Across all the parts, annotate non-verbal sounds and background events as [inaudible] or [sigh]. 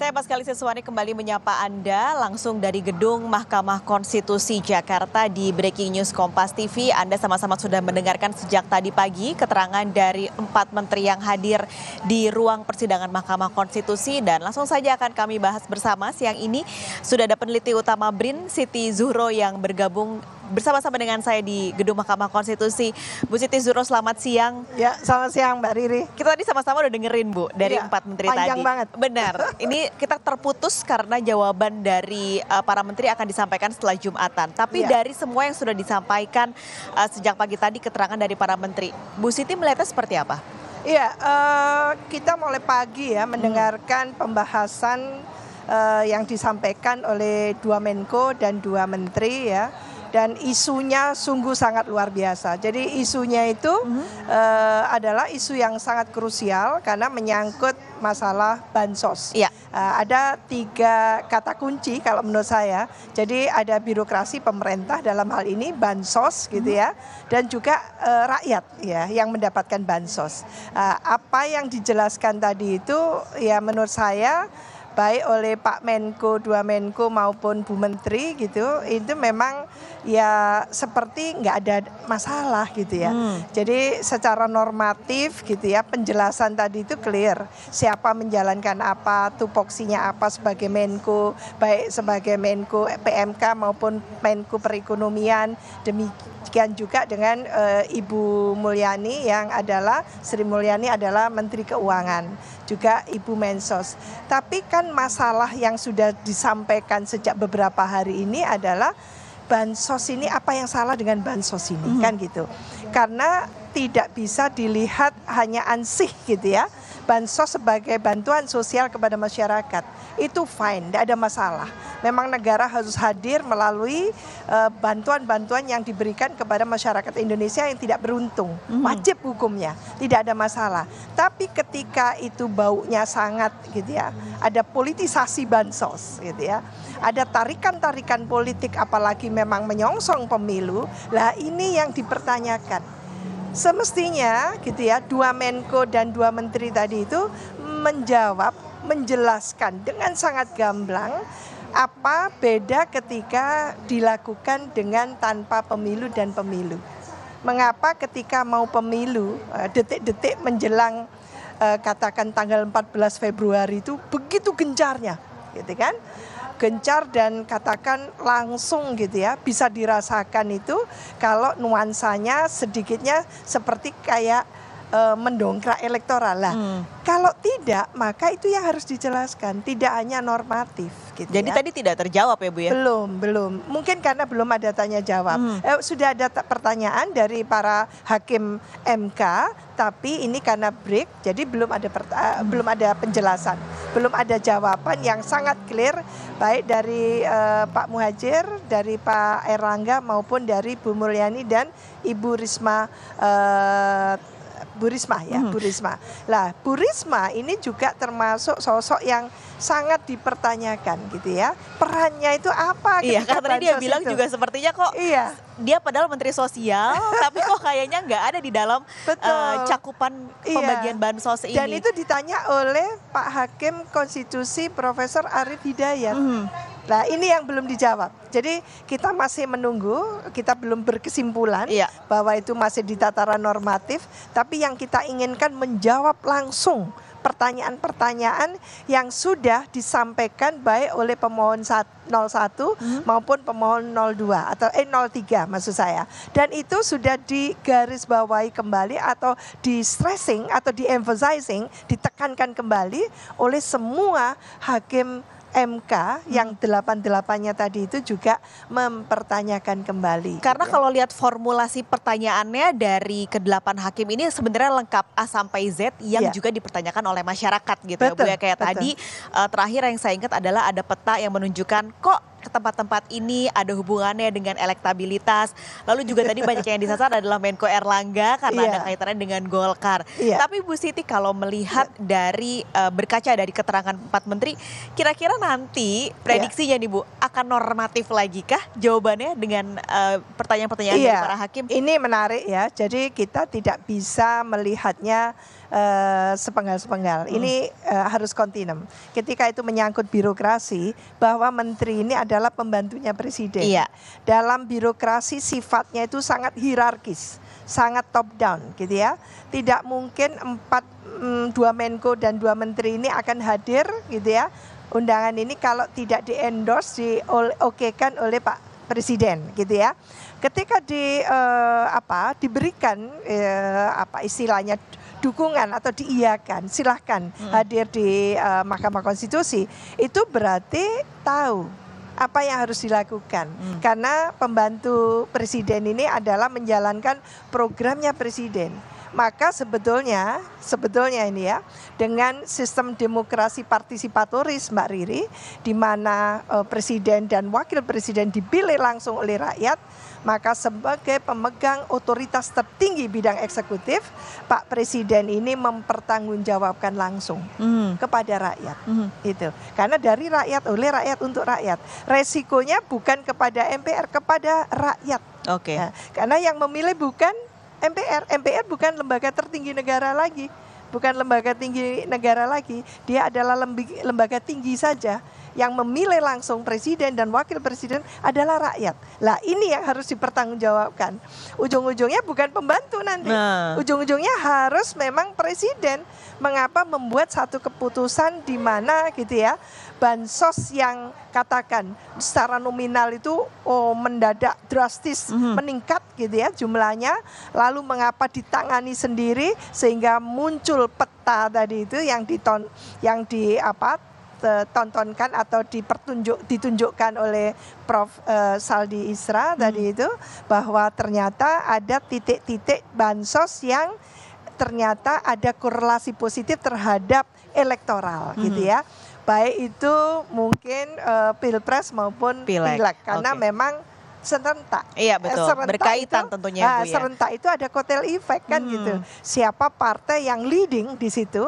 Saya Pascal Siswani kembali menyapa Anda langsung dari gedung Mahkamah Konstitusi Jakarta di Breaking News Kompas TV. Anda sama-sama sudah mendengarkan sejak tadi pagi keterangan dari empat menteri yang hadir di ruang persidangan Mahkamah Konstitusi dan langsung saja akan kami bahas bersama siang ini sudah ada peneliti utama BRIN Siti Zuhro yang bergabung bersama-sama dengan saya di Gedung Mahkamah Konstitusi. Bu Siti Zuro, selamat siang. Ya, selamat siang Mbak Riri. Kita tadi sama-sama udah dengerin Bu dari ya, empat menteri panjang tadi. banget. Benar. [laughs] Ini kita terputus karena jawaban dari uh, para menteri akan disampaikan setelah Jumatan. Tapi ya. dari semua yang sudah disampaikan uh, sejak pagi tadi keterangan dari para menteri, Bu Siti melihatnya seperti apa? Iya, uh, kita mulai pagi ya hmm. mendengarkan pembahasan uh, yang disampaikan oleh dua Menko dan dua Menteri ya dan isunya sungguh sangat luar biasa. Jadi isunya itu mm-hmm. uh, adalah isu yang sangat krusial karena menyangkut masalah bansos. Ya. Uh, ada tiga kata kunci kalau menurut saya. Jadi ada birokrasi pemerintah dalam hal ini bansos gitu mm-hmm. ya, mhm. dan juga uh, rakyat ya yang mendapatkan bansos. Uh, apa yang dijelaskan tadi itu ya menurut saya baik oleh Pak Menko, dua Menko maupun Bu Menteri gitu, itu memang ya seperti nggak ada masalah gitu ya. Hmm. Jadi secara normatif gitu ya, penjelasan tadi itu clear. Siapa menjalankan apa, tupoksinya apa sebagai Menko, baik sebagai Menko PMK maupun Menko Perekonomian, demikian juga dengan uh, Ibu Mulyani yang adalah Sri Mulyani adalah Menteri Keuangan juga Ibu Mensos. Tapi kan masalah yang sudah disampaikan sejak beberapa hari ini adalah bansos ini apa yang salah dengan bansos ini -hmm. kan gitu. Karena tidak bisa dilihat hanya ansih gitu ya. Bansos sebagai bantuan sosial kepada masyarakat itu fine, tidak ada masalah memang negara harus hadir melalui eh, bantuan-bantuan yang diberikan kepada masyarakat Indonesia yang tidak beruntung. Mhm. Wajib hukumnya, tidak ada masalah. Tapi ketika itu baunya sangat gitu ya, ada politisasi bansos gitu ya. Ada tarikan-tarikan politik apalagi memang menyongsong pemilu. Lah ini yang dipertanyakan. Semestinya gitu ya, dua Menko dan dua menteri tadi itu menjawab, menjelaskan dengan sangat gamblang apa beda ketika dilakukan dengan tanpa pemilu dan pemilu? Mengapa ketika mau pemilu, eh, detik-detik menjelang eh, katakan tanggal 14 Februari itu begitu gencarnya, gitu kan? Gencar dan katakan langsung gitu ya, bisa dirasakan itu kalau nuansanya sedikitnya seperti kayak uh, mendongkrak elektoral lah. Hmm. Kalau tidak, maka itu yang harus dijelaskan, tidak hanya normatif. Gitu Jadi ya. tadi tidak terjawab ya bu ya? Belum, belum. Mungkin karena belum ada tanya jawab. Hmm. Eh, sudah ada pertanyaan dari para hakim MK, tapi ini karena break, jadi belum ada hmm. belum ada penjelasan, belum ada jawaban yang sangat clear, baik dari uh, Pak Muhajir, dari Pak Erlangga maupun dari Bu Mulyani dan Ibu Risma. Uh, Bu Risma ya, hmm. Bu Risma. Lah, Bu Risma ini juga termasuk sosok yang sangat dipertanyakan gitu ya. Perannya itu apa? Iya, karena dia bilang itu? juga sepertinya kok iya. dia padahal menteri sosial [laughs] tapi kok kayaknya nggak ada di dalam eh, Betul. Uh, cakupan iya. pembagian iya. bansos ini. Dan itu ditanya oleh Pak Hakim Konstitusi Profesor Arif Hidayat. Hmm Nah, ini yang belum dijawab. Jadi kita masih menunggu, kita belum berkesimpulan iya. bahwa itu masih di tataran normatif, tapi yang kita inginkan menjawab langsung pertanyaan-pertanyaan yang sudah disampaikan baik oleh pemohon 01 hmm. maupun pemohon 02 atau eh 03 maksud saya. Dan itu sudah digarisbawahi kembali atau di stressing atau di emphasizing, ditekankan kembali oleh semua hakim MK yang hmm. delapan-delapannya tadi itu juga mempertanyakan kembali. Karena gitu ya. kalau lihat formulasi pertanyaannya dari kedelapan hakim ini sebenarnya lengkap A sampai Z yang ya. juga dipertanyakan oleh masyarakat gitu betul, ya Bu ya. Kayak betul. tadi eh, terakhir yang saya ingat adalah ada peta yang menunjukkan kok ke tempat-tempat ini ada hubungannya dengan elektabilitas. Lalu juga tadi banyak yang disasar adalah Menko Erlangga karena yeah. ada iya. kaitannya dengan Golkar. Yeah. Tapi Bu Siti kalau melihat yeah. dari uh, berkaca dari keterangan empat menteri, kira-kira nanti iya. prediksinya yeah. nih Bu akan normatif lagi kah jawabannya dengan pertanyaan eh, pertanyaan-pertanyaan yeah. dari iya. para hakim? Ini menarik ya. Jadi kita tidak bisa melihatnya Eh, sepenggal-sepenggal. Hmm. Ini uh, harus kontinum. Ketika itu menyangkut birokrasi, bahwa menteri ini adalah pembantunya presiden. Iya. Dalam birokrasi sifatnya itu sangat hierarkis, sangat top down, gitu ya. Tidak mungkin empat mm, dua Menko dan dua menteri ini akan hadir, gitu ya. Undangan ini kalau tidak di endorse, diokekan oleh Pak presiden gitu ya. Ketika di uh, apa diberikan uh, apa istilahnya dukungan atau diiyakan silahkan hmm. hadir di uh, Mahkamah Konstitusi itu berarti tahu apa yang harus dilakukan hmm. karena pembantu presiden ini adalah menjalankan programnya presiden maka sebetulnya, sebetulnya ini ya, dengan sistem demokrasi partisipatoris Mbak Riri, di mana eh, presiden dan wakil presiden dipilih langsung oleh rakyat, maka sebagai pemegang otoritas tertinggi bidang eksekutif, Pak Presiden ini mempertanggungjawabkan langsung mm. kepada rakyat. Mm. Itu. Karena dari rakyat oleh rakyat untuk rakyat. Resikonya bukan kepada MPR, kepada rakyat. Oke. Okay. Ya, nah, karena yang memilih bukan MPR. MPR bukan lembaga tertinggi negara lagi, bukan lembaga tinggi negara lagi. Dia adalah lembaga tinggi saja yang memilih langsung presiden dan wakil presiden adalah rakyat. Lah ini yang harus dipertanggungjawabkan. Ujung-ujungnya bukan pembantu nanti. Nah. Ujung-ujungnya harus memang presiden. Mengapa membuat satu keputusan di mana gitu ya? Bansos yang katakan secara nominal itu oh mendadak drastis mm -hmm. meningkat gitu ya jumlahnya. Lalu mengapa ditangani sendiri sehingga muncul peta tadi itu yang diton yang di apa ditontonkan atau dipertunjuk ditunjukkan oleh Prof eh, Saldi Isra hmm. tadi itu bahwa ternyata ada titik-titik bansos yang ternyata ada korelasi positif terhadap elektoral hmm. gitu ya. Baik itu mungkin uh, pilpres maupun pileg, pileg karena okay. memang serentak. Iya betul. Eh, serentak Berkaitan itu, tentunya Nah, Serentak itu ada kotel efek kan gitu. hmm. gitu. Siapa partai yang leading di situ,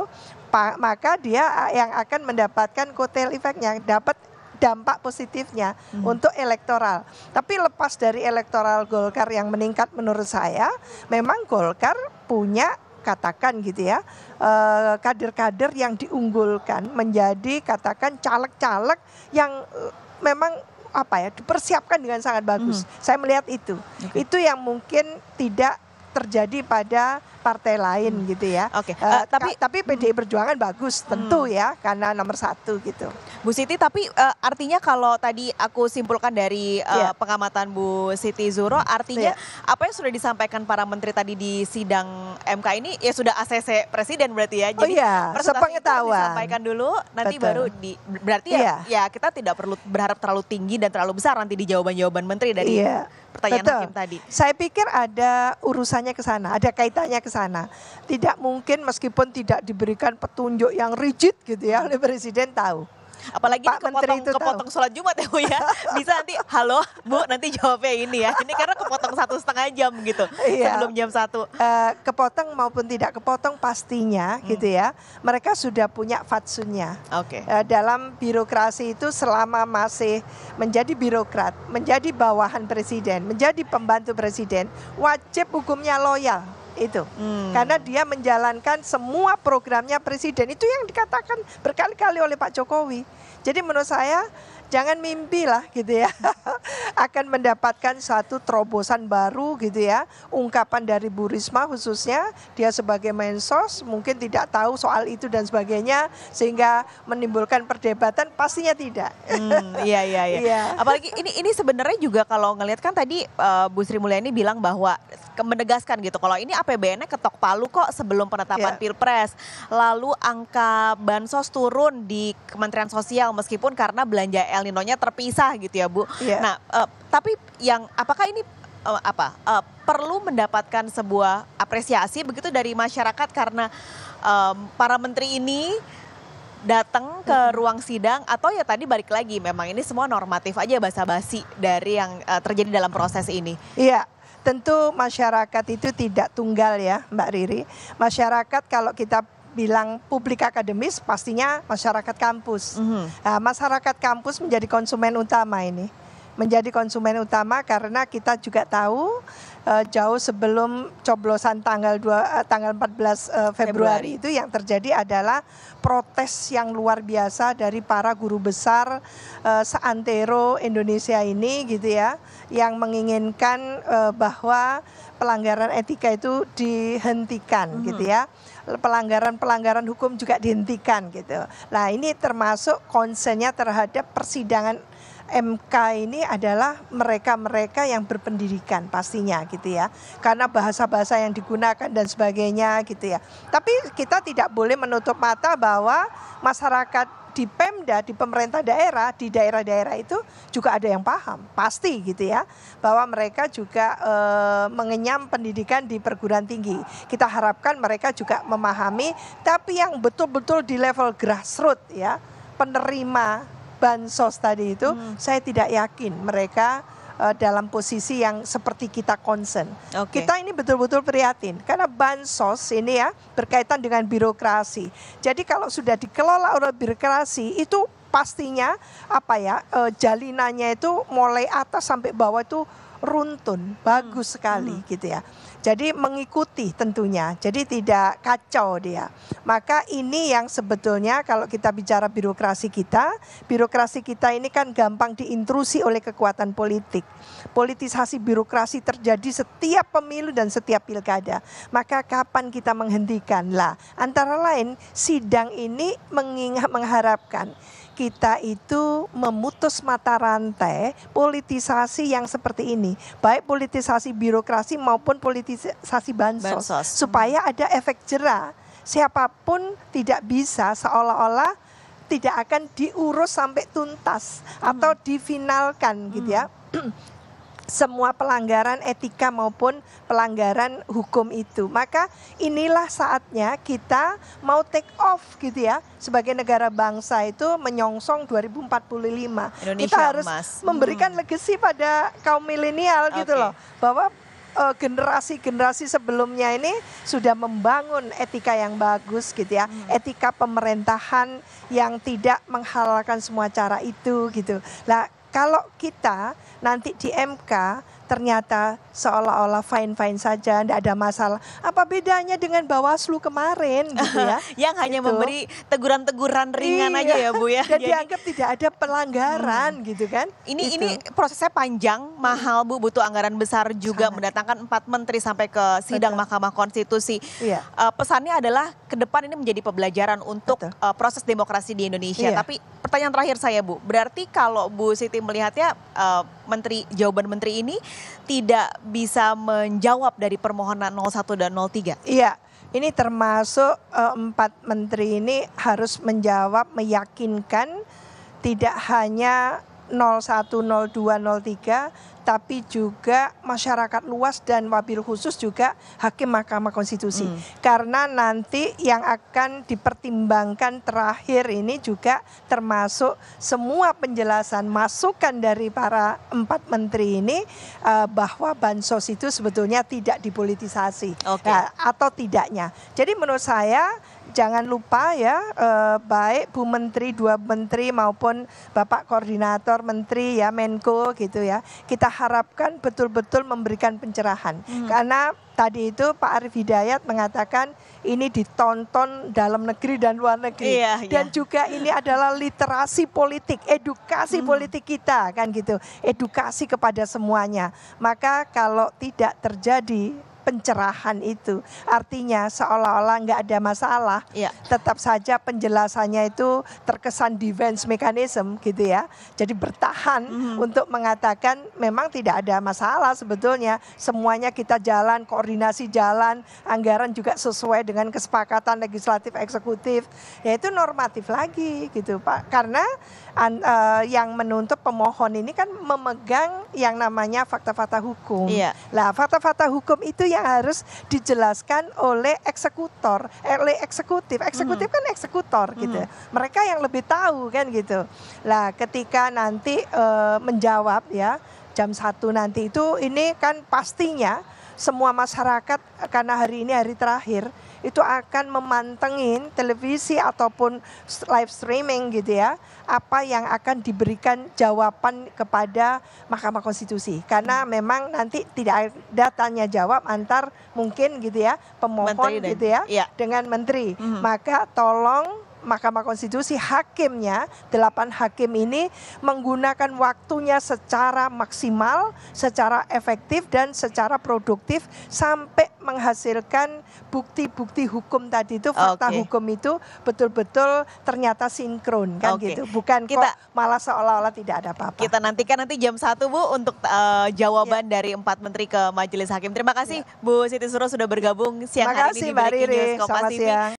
maka dia eh, yang akan mendapatkan kotel efeknya, dapat dampak positifnya hmm. untuk elektoral. Tapi lepas dari elektoral Golkar yang meningkat menurut saya, memang Golkar punya katakan gitu ya eh, kader-kader yang diunggulkan menjadi katakan caleg-caleg yang eh, memang apa ya dipersiapkan dengan sangat bagus. Hmm. Saya melihat itu. Okay. Itu yang mungkin tidak terjadi pada partai lain hmm. gitu ya. Oke. Okay. Uh, eh, eh, tapi tapi PDI Perjuangan bagus hmm. tentu hmm. ya karena nomor satu gitu. Bu Siti tapi uh, artinya kalau tadi aku simpulkan dari uh, yeah. pengamatan Bu Siti Zuro hmm. artinya yeah. apa yang sudah disampaikan para menteri tadi di sidang MK ini ya sudah ACC presiden berarti ya. Oh Jadi oh iya, yeah. sepengetahuan disampaikan dulu nanti Betul. baru di berarti yeah. ya iya. ya kita tidak perlu berharap terlalu tinggi dan terlalu besar nanti di jawaban-jawaban menteri dari yeah pertanyaan Betul. hakim tadi. Saya pikir ada urusannya ke sana, ada kaitannya ke sana. Tidak mungkin meskipun tidak diberikan petunjuk yang rigid gitu ya oleh presiden tahu. Apalagi Pak kepotong, Menteri itu kepotong tahu. sholat Jumat ya Bu ya. [laughs] Bisa nanti halo Bu nanti jawabnya ini ya. Ini karena kepotong satu setengah jam gitu iya. sebelum jam satu. Uh, kepotong maupun tidak kepotong pastinya hmm. gitu ya. Mereka sudah punya fatsunya. Oke. Okay. Uh, eh, dalam birokrasi itu selama masih menjadi birokrat, menjadi bawahan presiden, menjadi pembantu presiden, wajib hukumnya loyal itu hmm. karena dia menjalankan semua programnya presiden itu yang dikatakan berkali-kali oleh Pak Jokowi jadi menurut saya jangan mimpi lah gitu ya [laughs] akan mendapatkan satu terobosan baru gitu ya ungkapan dari Bu Risma khususnya dia sebagai mensos mungkin tidak tahu soal itu dan sebagainya sehingga menimbulkan perdebatan pastinya tidak hmm, iya iya iya [laughs] ya. apalagi ini ini sebenarnya juga kalau ngelihat kan tadi uh, Bu Sri Mulyani bilang bahwa menegaskan gitu kalau ini APBN-nya ketok palu kok sebelum penetapan yeah. pilpres lalu angka bansos turun di Kementerian Sosial meskipun karena belanja El Nino-nya terpisah gitu ya Bu. Yeah. Nah, uh, tapi yang apakah ini uh, apa uh, perlu mendapatkan sebuah apresiasi begitu dari masyarakat karena um, para menteri ini datang ke hmm. ruang sidang atau ya tadi balik lagi memang ini semua normatif aja basa-basi dari yang uh, terjadi dalam proses ini. Iya. Tentu masyarakat itu tidak tunggal ya Mbak Riri. Masyarakat kalau kita bilang publik akademis pastinya masyarakat kampus. Mm -hmm. nah, masyarakat kampus menjadi konsumen utama ini menjadi konsumen utama karena kita juga tahu uh, jauh sebelum coblosan tanggal 2 uh, eh, tanggal 14 uh, eh, Februari, Februari itu yang terjadi adalah protes yang luar biasa dari para guru besar uh, seantero Indonesia ini gitu ya yang menginginkan uh, bahwa pelanggaran etika itu dihentikan mm -hmm. gitu ya pelanggaran-pelanggaran hukum juga dihentikan gitu. Nah ini termasuk konsennya terhadap persidangan MK ini adalah mereka-mereka yang berpendidikan pastinya gitu ya. Karena bahasa-bahasa yang digunakan dan sebagainya gitu ya. Tapi kita tidak boleh menutup mata bahwa masyarakat di Pemda, di pemerintah daerah, di daerah-daerah itu juga ada yang paham, pasti gitu ya, bahwa mereka juga e, mengenyam pendidikan di perguruan tinggi. Kita harapkan mereka juga memahami, tapi yang betul-betul di level grassroots ya, penerima bansos tadi itu, hmm. saya tidak yakin mereka uh, dalam posisi yang seperti kita concern. Okay. Kita ini betul-betul prihatin karena bansos ini ya berkaitan dengan birokrasi. Jadi kalau sudah dikelola oleh birokrasi itu pastinya apa ya uh, jalinannya itu mulai atas sampai bawah itu runtun, bagus hmm, sekali hmm. gitu ya. Jadi mengikuti tentunya, jadi tidak kacau dia. Maka ini yang sebetulnya kalau kita bicara birokrasi kita, birokrasi kita ini kan gampang diintrusi oleh kekuatan politik. Politisasi birokrasi terjadi setiap pemilu dan setiap pilkada. Maka kapan kita menghentikan? Lah, antara lain sidang ini mengingat mengharapkan kita itu memutus mata rantai politisasi yang seperti ini, baik politisasi birokrasi maupun politisasi bansos, bansos. Hmm. supaya ada efek jerah. Siapapun tidak bisa seolah-olah tidak akan diurus sampai tuntas hmm. atau difinalkan gitu ya. Hmm. [clears throat] semua pelanggaran etika maupun pelanggaran hukum itu. Maka inilah saatnya kita mau take off gitu ya sebagai negara bangsa itu menyongsong 2045. Indonesia kita harus emas. memberikan hmm. legacy pada kaum milenial okay. gitu loh bahwa eh, generasi-generasi sebelumnya ini sudah membangun etika yang bagus gitu ya, hmm. etika pemerintahan yang tidak menghalalkan semua cara itu gitu. Nah, kalau kita nanti di MK ternyata seolah-olah fine-fine saja, tidak ada masalah. Apa bedanya dengan Bawaslu kemarin gitu ya? [laughs] yang hanya gitu. memberi teguran-teguran ringan iya. aja ya Bu ya. Dan [laughs] Jadi, dianggap tidak ada pelanggaran hmm. gitu kan. Ini gitu. ini prosesnya panjang, hmm. mahal Bu, butuh anggaran besar juga Sangat. mendatangkan empat menteri sampai ke sidang Betul. Mahkamah Konstitusi. Iya. Uh, pesannya adalah ke depan ini menjadi pembelajaran untuk uh, proses demokrasi di Indonesia. Iya. Tapi pertanyaan terakhir saya Bu, berarti kalau Bu Siti melihatnya uh, menteri jawaban menteri ini tidak bisa menjawab dari permohonan 01 dan 03. Iya. Ini termasuk uh, empat menteri ini harus menjawab meyakinkan tidak hanya 01, tapi juga masyarakat luas dan wabil khusus juga hakim Mahkamah Konstitusi. Hmm. Karena nanti yang akan dipertimbangkan terakhir ini juga termasuk semua penjelasan masukan dari para empat menteri ini uh, bahwa bansos itu sebetulnya tidak dipolitisasi okay. uh, atau tidaknya. Jadi menurut saya jangan lupa ya eh, baik Bu Menteri, dua menteri maupun Bapak Koordinator Menteri ya Menko gitu ya. Kita harapkan betul-betul memberikan pencerahan. Hmm. Karena tadi itu Pak Arif Hidayat mengatakan ini ditonton dalam negeri dan luar negeri. Iya, iya. dan iya. juga ini adalah literasi politik, edukasi hmm. politik kita kan gitu. Edukasi kepada semuanya. Maka kalau tidak terjadi pencerahan itu. Artinya seolah-olah nggak ada masalah, ya. tetap saja penjelasannya itu terkesan defense mechanism gitu ya. Jadi bertahan hmm. untuk mengatakan memang tidak ada masalah sebetulnya. Semuanya kita jalan, koordinasi jalan, anggaran juga sesuai dengan kesepakatan legislatif eksekutif. Ya itu normatif lagi gitu Pak. Karena an, uh, yang menuntut pemohon ini kan memegang yang namanya fakta-fakta hukum. Iya. Lah fakta-fakta hukum itu yang harus dijelaskan oleh eksekutor, eh, oleh eksekutif. Eksekutif hmm. kan eksekutor gitu. hmm. gitu. Mereka yang lebih tahu kan gitu. Lah ketika nanti e, menjawab ya jam satu nanti itu ini kan pastinya semua masyarakat karena hari ini hari terakhir itu akan memantengin televisi ataupun live streaming gitu ya apa yang akan diberikan jawaban kepada Mahkamah Konstitusi karena hmm. memang nanti tidak ada tanya jawab antar mungkin gitu ya pemohon gitu ya, ya dengan menteri mm -hmm. maka tolong Mahkamah Konstitusi hakimnya, delapan hakim ini menggunakan waktunya secara maksimal, secara efektif dan secara produktif sampai menghasilkan bukti-bukti hukum tadi itu fakta okay. hukum itu betul-betul ternyata sinkron kan okay. gitu. Bukan kita, kok malah seolah-olah tidak ada apa-apa. Kita nantikan nanti jam satu Bu untuk uh, jawaban yeah. dari empat menteri ke Majelis Hakim. Terima kasih yeah. Bu Siti Suro sudah bergabung siang Terima hari kasih, ini di Breaking News Kompas TV.